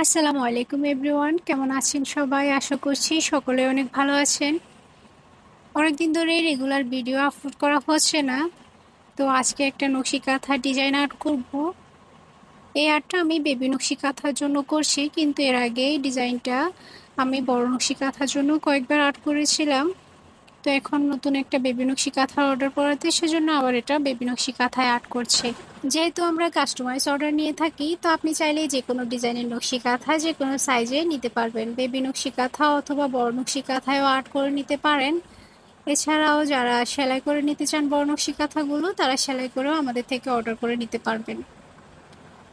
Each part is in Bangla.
আসসালামু আলাইকুম এভরিওয়ান কেমন আছেন সবাই আশা করছি সকলে অনেক ভালো আছেন অনেকদিন ধরে রেগুলার ভিডিও আপলোড করা হচ্ছে না তো আজকে একটা নকশি কাঁথা ডিজাইন আর্ট করব এই আর্টটা আমি বেবি নকশি কাঁথার জন্য করছি কিন্তু এর আগে এই ডিজাইনটা আমি বড় নকশি কাঁথার জন্য কয়েকবার আর্ট করেছিলাম তো এখন নতুন একটা বেবি নকশি কাঁথার অর্ডার পড়াতে সেজন্য আবার এটা বেবি নকশি কাঁথায় আর্ট করছে যেহেতু আমরা কাস্টমাইজ অর্ডার নিয়ে থাকি তো আপনি চাইলেই যে কোনো ডিজাইনের নকশি কাঁথা যে কোনো সাইজে নিতে পারবেন বেবি নকশি কাঁথা অথবা বড় নকশি কাঁথায়ও আর্ট করে নিতে পারেন এছাড়াও যারা সেলাই করে নিতে চান বড় নকশি কাঁথাগুলো তারা সেলাই করেও আমাদের থেকে অর্ডার করে নিতে পারবেন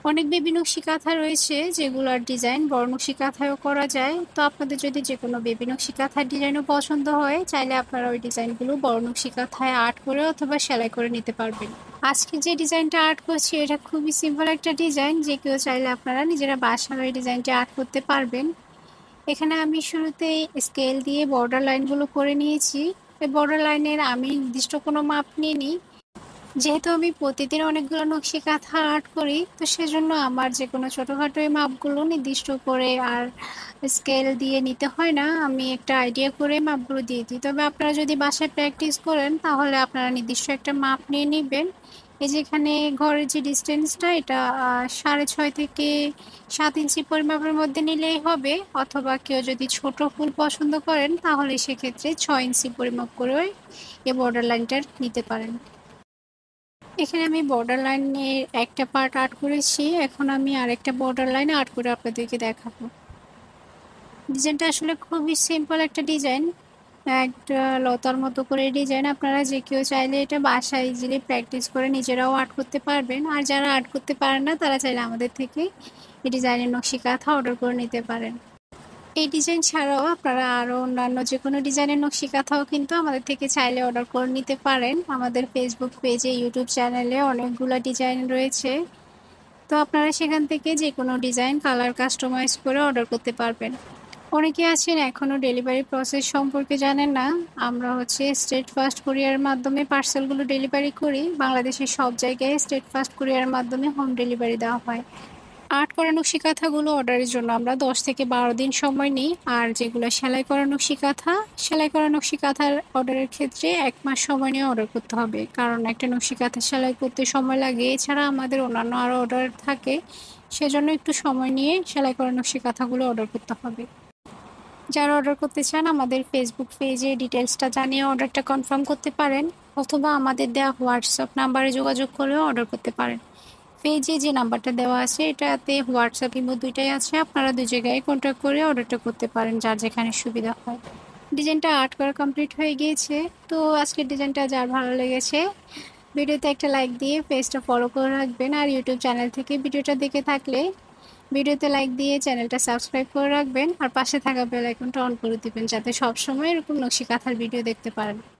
অনেক বেবি নকশি কাঁথা রয়েছে যেগুলোর ডিজাইন বড় কাঁথায়ও করা যায় তো আপনাদের যদি যে কোনো বেবি নকশি কাঁথার ডিজাইনও পছন্দ হয় চাইলে আপনারা ওই ডিজাইনগুলো বড় নকশি কাঁথায় আর্ট করে অথবা সেলাই করে নিতে পারবেন আজকে যে ডিজাইনটা আর্ট করছি এটা খুবই সিম্পল একটা ডিজাইন যে কেউ চাইলে আপনারা নিজেরা বাসার ওই ডিজাইনটা আর্ট করতে পারবেন এখানে আমি শুরুতে স্কেল দিয়ে বর্ডার লাইনগুলো করে নিয়েছি এই বর্ডার লাইনের আমি নির্দিষ্ট কোনো মাপ নিয়ে নিই যেহেতু আমি প্রতিদিন অনেকগুলো নকশি কাঁথা আর্ট করি তো সেজন্য আমার যে কোনো ছোটোখাটো এই মাপগুলো নির্দিষ্ট করে আর স্কেল দিয়ে নিতে হয় না আমি একটা আইডিয়া করে মাপগুলো দিয়ে দিই তবে আপনারা যদি বাসায় প্র্যাকটিস করেন তাহলে আপনারা নির্দিষ্ট একটা মাপ নিয়ে নেবেন এই যেখানে ঘরের যে ডিস্টেন্সটা এটা সাড়ে ছয় থেকে সাত ইঞ্চি পরিমাপের মধ্যে নিলেই হবে অথবা কেউ যদি ছোট ফুল পছন্দ করেন তাহলে সেক্ষেত্রে ছয় ইঞ্চি পরিমাপ করে এই বর্ডার লাইনটা নিতে পারেন এখানে আমি বর্ডার লাইনের একটা পার্ট আর্ট করেছি এখন আমি আরেকটা বর্ডার লাইন আর্ট করে আপনাদেরকে দেখাবো ডিজাইনটা আসলে খুবই সিম্পল একটা ডিজাইন একটা লতার মতো করে ডিজাইন আপনারা যে কেউ চাইলে এটা বাসায় ইজিলি প্র্যাকটিস করে নিজেরাও আর্ট করতে পারবেন আর যারা আর্ট করতে পারেন না তারা চাইলে আমাদের থেকে এই ডিজাইনের নকশি কাঁথা অর্ডার করে নিতে পারেন এই ডিজাইন ছাড়াও আপনারা আরও অন্যান্য যে কোনো ডিজাইনের নকশি কাঁথাও কিন্তু আমাদের থেকে চাইলে অর্ডার করে নিতে পারেন আমাদের ফেসবুক পেজে ইউটিউব চ্যানেলে অনেকগুলো ডিজাইন রয়েছে তো আপনারা সেখান থেকে যে কোনো ডিজাইন কালার কাস্টমাইজ করে অর্ডার করতে পারবেন অনেকে আছেন এখনও ডেলিভারি প্রসেস সম্পর্কে জানেন না আমরা হচ্ছে স্টেট ফাস্ট কুরিয়ারের মাধ্যমে পার্সেলগুলো ডেলিভারি করি বাংলাদেশের সব জায়গায় স্টেট ফাস্ট কুরিয়ারের মাধ্যমে হোম ডেলিভারি দেওয়া হয় আর্ট করা নকশিকাথাগুলো অর্ডারের জন্য আমরা দশ থেকে বারো দিন সময় নিই আর যেগুলো সেলাই করা নকশিকাথা সেলাই করা নকশিকাথার অর্ডারের ক্ষেত্রে এক মাস সময় নিয়ে অর্ডার করতে হবে কারণ একটা নকশিকাথা সেলাই করতে সময় লাগে এছাড়া আমাদের অন্যান্য আরও অর্ডার থাকে সেজন্য একটু সময় নিয়ে সেলাই করা নকশিকাথাগুলো অর্ডার করতে হবে যারা অর্ডার করতে চান আমাদের ফেসবুক পেজে ডিটেলসটা জানিয়ে অর্ডারটা কনফার্ম করতে পারেন অথবা আমাদের দেওয়া হোয়াটসঅ্যাপ নাম্বারে যোগাযোগ করেও অর্ডার করতে পারেন পেজে যে নাম্বারটা দেওয়া আছে এটাতে হোয়াটসঅ্যাপ ইমো দুইটাই আছে আপনারা দুই জায়গায় কন্ট্যাক্ট করে অর্ডারটা করতে পারেন যার যেখানে সুবিধা হয় ডিজাইনটা আর্ট করা কমপ্লিট হয়ে গিয়েছে তো আজকের ডিজাইনটা যার ভালো লেগেছে ভিডিওতে একটা লাইক দিয়ে পেজটা ফলো করে রাখবেন আর ইউটিউব চ্যানেল থেকে ভিডিওটা দেখে থাকলে ভিডিওতে লাইক দিয়ে চ্যানেলটা সাবস্ক্রাইব করে রাখবেন আর পাশে থাকা বেল আইকনটা অন করে দিবেন যাতে সবসময় এরকম নকশি কাঁথার ভিডিও দেখতে পারেন